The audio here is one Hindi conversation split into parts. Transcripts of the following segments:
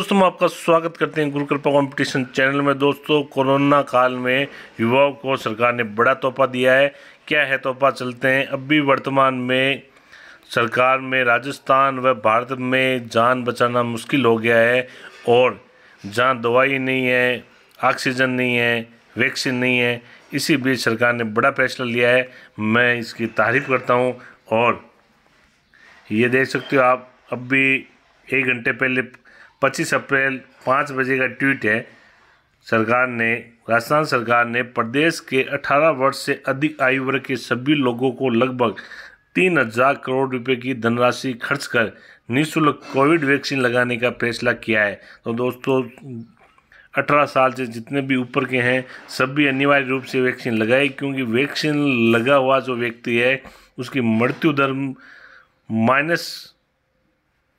दोस्तों हम आपका स्वागत करते हैं गुरुकृपा कंपटीशन चैनल में दोस्तों कोरोना काल में युवाओं को सरकार ने बड़ा तोहफा दिया है क्या है तोहफा चलते हैं अब भी वर्तमान में सरकार में राजस्थान व भारत में जान बचाना मुश्किल हो गया है और जहाँ दवाई नहीं है ऑक्सीजन नहीं है वैक्सीन नहीं है इसी बीच सरकार ने बड़ा फैसला लिया है मैं इसकी तारीफ करता हूँ और ये देख सकते हो आप अब भी एक घंटे पहले पच्चीस अप्रैल पाँच बजे का ट्वीट है सरकार ने राजस्थान सरकार ने प्रदेश के 18 वर्ष से अधिक आयु वर्ग के सभी लोगों को लगभग तीन हजार करोड़ रुपए की धनराशि खर्च कर निःशुल्क कोविड वैक्सीन लगाने का फैसला किया है तो दोस्तों 18 साल से जितने भी ऊपर के हैं सभी अनिवार्य रूप से वैक्सीन लगाए क्योंकि वैक्सीन लगा हुआ जो व्यक्ति है उसकी मृत्यु दर माइनस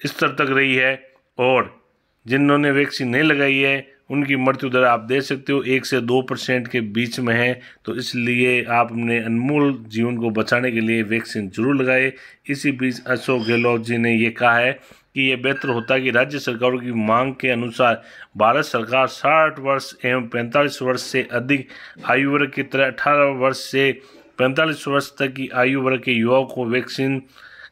स्तर तक रही है और जिन्होंने वैक्सीन नहीं लगाई है उनकी मृत्यु दर आप देख सकते हो एक से दो परसेंट के बीच में है तो इसलिए आप अपने अनमोल जीवन को बचाने के लिए वैक्सीन जरूर लगाए इसी बीच अशोक गहलोत जी ने यह कहा है कि यह बेहतर होता कि राज्य सरकारों की मांग के अनुसार भारत सरकार 60 वर्ष एवं 45 वर्ष से अधिक आयु वर्ग की तरह अठारह वर्ष से पैंतालीस वर्ष तक की आयु वर्ग के युवाओं को वैक्सीन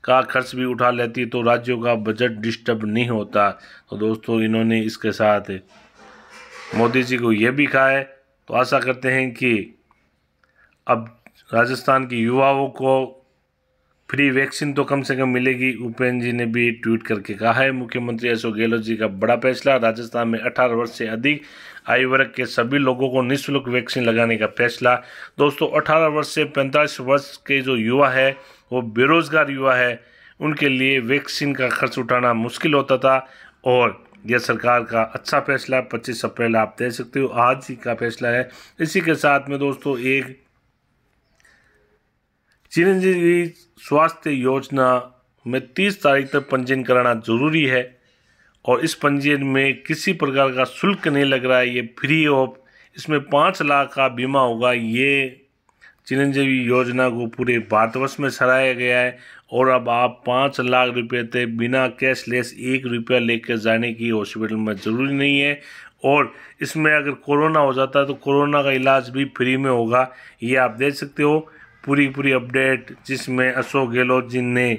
का खर्च भी उठा लेती तो राज्यों का बजट डिस्टर्ब नहीं होता तो दोस्तों इन्होंने इसके साथ मोदी जी को ये भी कहा है तो आशा करते हैं कि अब राजस्थान के युवाओं को फ्री वैक्सीन तो कम से कम मिलेगी उपेन जी ने भी ट्वीट करके कहा है मुख्यमंत्री अशोक गहलोत जी का बड़ा फैसला राजस्थान में 18 वर्ष से अधिक आयु वर्ग के सभी लोगों को निःशुल्क वैक्सीन लगाने का फैसला दोस्तों 18 वर्ष से 45 वर्ष के जो युवा है वो बेरोजगार युवा है उनके लिए वैक्सीन का खर्च उठाना मुश्किल होता था और यह सरकार का अच्छा फैसला पच्चीस अप्रैल आप दे सकते हो आज ही का फैसला है इसी के साथ में दोस्तों एक चिरंजीवी स्वास्थ्य योजना में तीस तारीख तक पंजीयन कराना जरूरी है और इस पंजीयन में किसी प्रकार का शुल्क नहीं लग रहा है ये फ्री ऑफ इसमें पाँच लाख का बीमा होगा ये चिरंजीवी योजना को पूरे भारतवर्ष में सराया गया है और अब आप पाँच लाख रुपए थे बिना कैशलेस एक रुपया लेकर जाने की हॉस्पिटल में ज़रूरी नहीं है और इसमें अगर कोरोना हो जाता है तो कोरोना का इलाज भी फ्री में होगा ये आप देख सकते हो पूरी पूरी अपडेट जिसमें अशोक गहलोत जी ने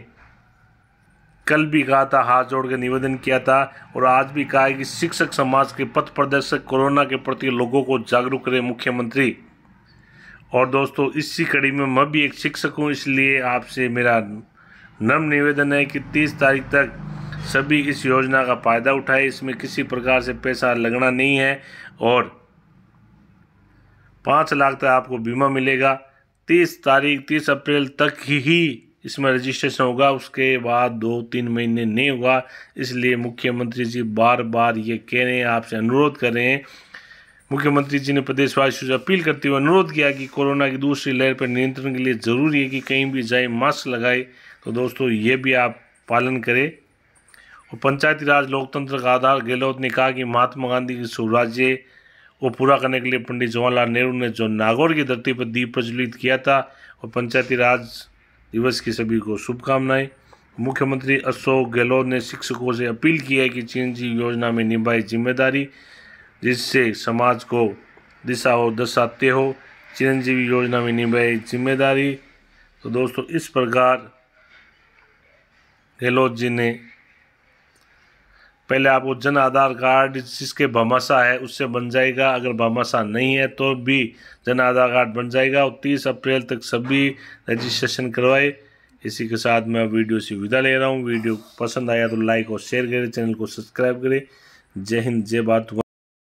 कल भी कहा था हाथ जोड़ के निवेदन किया था और आज भी कहा है कि शिक्षक समाज के पथ प्रदर्शक कोरोना के प्रति लोगों को जागरूक करें मुख्यमंत्री और दोस्तों इसी कड़ी में मैं भी एक शिक्षक हूँ इसलिए आपसे मेरा नम निवेदन है कि 30 तारीख तक सभी इस योजना का फ़ायदा उठाए इसमें किसी प्रकार से पैसा लगना नहीं है और पाँच लाख तक आपको बीमा मिलेगा तीस तारीख तीस अप्रैल तक ही इसमें रजिस्ट्रेशन होगा उसके बाद दो तीन महीने नहीं होगा इसलिए मुख्यमंत्री जी बार बार ये कह रहे हैं आपसे अनुरोध कर रहे हैं मुख्यमंत्री जी ने प्रदेशवासियों से अपील करते हुए अनुरोध किया कि कोरोना की दूसरी लहर पर नियंत्रण के लिए ज़रूरी है कि कहीं भी जाए मास्क लगाए तो दोस्तों ये भी आप पालन करें और पंचायती राज लोकतंत्र का आधार गहलोत ने कहा कि महात्मा गांधी की स्वराज्य को पूरा करने के लिए पंडित जवाहरलाल नेहरू ने जो नागौर की धरती पर दीप प्रज्वलित किया था और पंचायती राज दिवस की सभी को शुभकामनाएं मुख्यमंत्री अशोक गहलोत ने शिक्षकों से अपील की है कि चिरंजीव योजना में निभाई जिम्मेदारी जिससे समाज को दिशा हो दशाते हो चिरंजीवी योजना में निभाई जिम्मेदारी तो दोस्तों इस प्रकार गहलोत जी ने पहले आपको जन आधार कार्ड जिसके भमासा है उससे बन जाएगा अगर भमासा नहीं है तो भी जन आधार कार्ड बन जाएगा और तीस अप्रैल तक सभी रजिस्ट्रेशन करवाए इसी के साथ मैं वीडियो से विदा ले रहा हूँ वीडियो पसंद आया तो लाइक और शेयर करें चैनल को सब्सक्राइब करें जय हिंद जय भारत